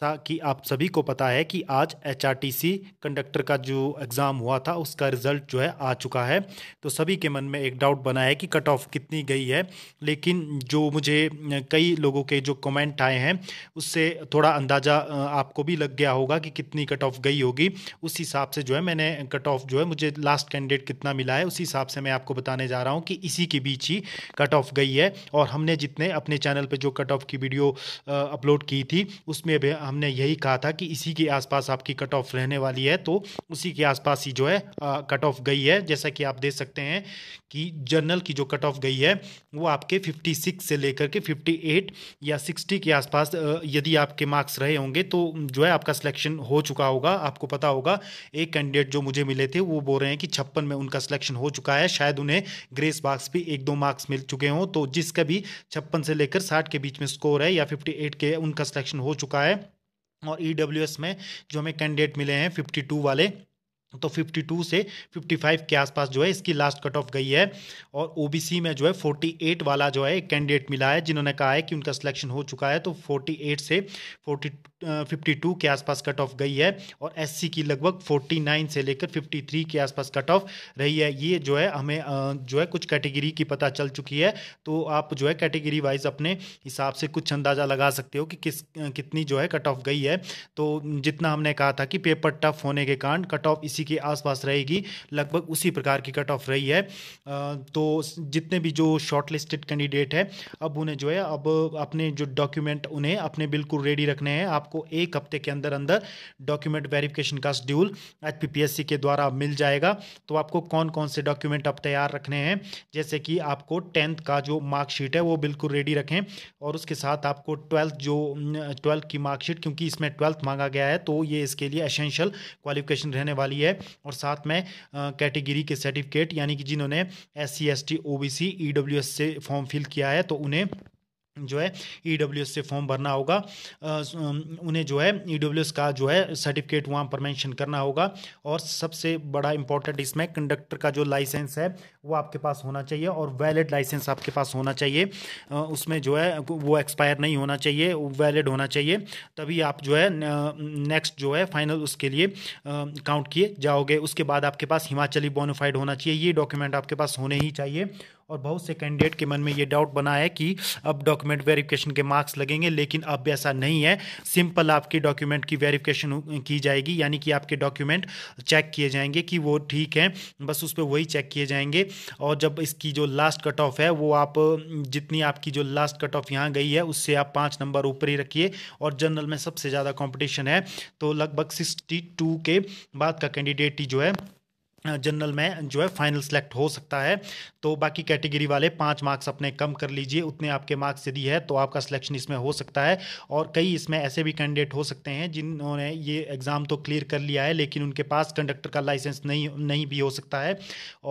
जैसा कि आप सभी को पता है कि आज एच कंडक्टर का जो एग्ज़ाम हुआ था उसका रिज़ल्ट जो है आ चुका है तो सभी के मन में एक डाउट बना है कि कट ऑफ कितनी गई है लेकिन जो मुझे कई लोगों के जो कमेंट आए हैं उससे थोड़ा अंदाज़ा आपको भी लग गया होगा कि कितनी कट ऑफ गई होगी उस हिसाब से जो है मैंने कट ऑफ जो है मुझे लास्ट कैंडिडेट कितना मिला है उस हिसाब से मैं आपको बताने जा रहा हूँ कि इसी के बीच ही कट ऑफ गई है और हमने जितने अपने चैनल पर जो कट ऑफ की वीडियो अपलोड की थी उसमें भी हमने यही कहा था कि इसी के आसपास आपकी कट ऑफ रहने वाली है तो उसी के आसपास ही जो है कट ऑफ गई है जैसा कि आप देख सकते हैं कि जर्नल की जो कट ऑफ गई है वो आपके 56 से लेकर के 58 या 60 के आसपास यदि आपके मार्क्स रहे होंगे तो जो है आपका सिलेक्शन हो चुका होगा आपको पता होगा एक कैंडिडेट जो मुझे मिले थे वो बोल रहे हैं कि छप्पन में उनका सिलेक्शन हो चुका है शायद उन्हें ग्रेस मार्क्स भी एक दो मार्क्स मिल चुके हों तो जिसका भी छप्पन से लेकर साठ के बीच में स्कोर है या फिफ्टी के उनका सिलेक्शन हो चुका है और ई e में जो हमें कैंडिडेट मिले हैं फिफ्टी वाले तो 52 से 55 के आसपास जो है इसकी लास्ट कट ऑफ गई है और ओबीसी में जो है 48 वाला जो है कैंडिडेट मिला है जिन्होंने कहा है कि उनका सिलेक्शन हो चुका है तो 48 से 40 52 के आसपास कट ऑफ गई है और एससी की लगभग 49 से लेकर 53 के आसपास कट ऑफ रही है ये जो है हमें जो है कुछ कैटेगरी की पता चल चुकी है तो आप जो है कैटेगरी वाइज अपने हिसाब से कुछ अंदाज़ा लगा सकते हो कि किस कितनी जो है कट ऑफ गई है तो जितना हमने कहा था कि पेपर टफ होने के कारण कट ऑफ इसी उसी के आसपास रहेगी लगभग उसी प्रकार की कट ऑफ रही है तो जितने भी जो शॉर्टलिस्टेड कैंडिडेट है अब उन्हें जो है अब अपने जो डॉक्यूमेंट उन्हें अपने बिल्कुल रेडी रखने हैं आपको एक हफ्ते के अंदर अंदर डॉक्यूमेंट वेरिफिकेशन का शेड्यूल एच के द्वारा मिल जाएगा तो आपको कौन कौन से डॉक्यूमेंट अब तैयार रखने हैं जैसे कि आपको टेंथ का जो मार्कशीट है वो बिल्कुल रेडी रखें और उसके साथ आपको ट्वेल्थ जो ट्वेल्थ की मार्कशीट क्योंकि इसमें ट्वेल्थ मांगा गया है तो ये इसके लिए एसेंशियल क्वालिफिकेशन रहने वाली है और साथ में कैटेगरी के सर्टिफिकेट यानी कि जिन्होंने S C S T O B C E W S से फॉर्म फिल किया है तो उन्हें जो है ई डब्ल्यू एस से फॉर्म भरना होगा उन्हें जो है ई डब्ल्यू एस का जो है सर्टिफिकेट वहाँ पर मैंशन करना होगा और सबसे बड़ा इंपॉर्टेंट इसमें कंडक्टर का जो लाइसेंस है वो आपके पास होना चाहिए और वैलिड लाइसेंस आपके पास होना चाहिए उसमें जो है वो एक्सपायर नहीं होना चाहिए वैलिड होना चाहिए तभी आप जो है नेक्स्ट जो है फाइनल उसके लिए काउंट किए जाओगे उसके बाद आपके पास हिमाचली बोनोफाइड होना चाहिए ये डॉक्यूमेंट आपके पास होने ही चाहिए और बहुत से कैंडिडेट के मन में ये डाउट बना है कि अब डॉक्यूमेंट वेरिफिकेशन के मार्क्स लगेंगे लेकिन अब ऐसा नहीं है सिंपल आपके डॉक्यूमेंट की वेरिफिकेशन की जाएगी यानी कि आपके डॉक्यूमेंट चेक किए जाएंगे कि वो ठीक है बस उस पर वही चेक किए जाएंगे और जब इसकी जो लास्ट कट ऑफ है वो आप जितनी आपकी जो लास्ट कट ऑफ यहाँ गई है उससे आप पाँच नंबर ऊपर ही रखिए और जनरल में सबसे ज़्यादा कॉम्पिटिशन है तो लगभग सिक्सटी टू के बाद का कैंडिडेट ही जो है जनरल में जो है फाइनल सेलेक्ट हो सकता है तो बाकी कैटेगरी वाले पाँच मार्क्स अपने कम कर लीजिए उतने आपके मार्क्स यदि है तो आपका सिलेक्शन इसमें हो सकता है और कई इसमें ऐसे भी कैंडिडेट हो सकते हैं जिन्होंने ये एग्ज़ाम तो क्लियर कर लिया है लेकिन उनके पास कंडक्टर का लाइसेंस नहीं नहीं भी हो सकता है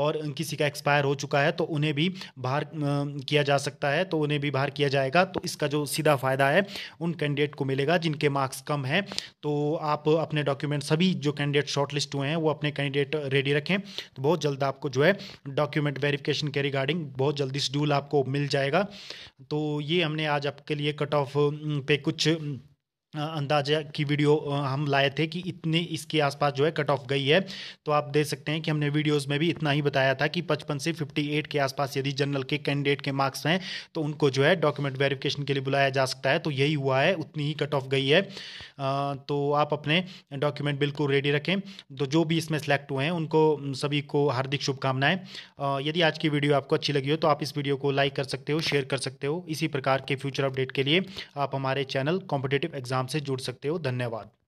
और किसी का एक्सपायर हो चुका है तो उन्हें भी बाहर किया जा सकता है तो उन्हें भी बाहर किया जाएगा तो इसका जो सीधा फ़ायदा है उन कैंडिडेट को मिलेगा जिनके मार्क्स कम हैं तो आप अपने डॉक्यूमेंट सभी जो कैंडिडेट शॉर्टलिस्ट हुए हैं वो अपने कैंडिडेट रेडी रखें तो बहुत जल्द आपको जो है डॉक्यूमेंट वेरिफिकेशन के रिगार्डिंग बहुत जल्दी शेड्यूल आपको मिल जाएगा तो ये हमने आज आपके लिए कट ऑफ पे कुछ अंदाजा की वीडियो हम लाए थे कि इतने इसके आसपास जो है कट ऑफ गई है तो आप देख सकते हैं कि हमने वीडियोस में भी इतना ही बताया था कि 55 से 58 के आसपास यदि जनरल के कैंडिडेट के मार्क्स हैं तो उनको जो है डॉक्यूमेंट वेरिफिकेशन के लिए बुलाया जा सकता है तो यही हुआ है उतनी ही कट ऑफ गई है तो आप अपने डॉक्यूमेंट बिल्कुल रेडी रखें तो जो भी इसमें सेलेक्ट हुए हैं उनको सभी को हार्दिक शुभकामनाएं यदि आज की वीडियो आपको अच्छी लगी हो तो आप इस वीडियो को लाइक कर सकते हो शेयर कर सकते हो इसी प्रकार के फ्यूचर अपडेट के लिए आप हमारे चैनल कॉम्पिटेटिव एग्जाम नाम से जुड़ सकते हो धन्यवाद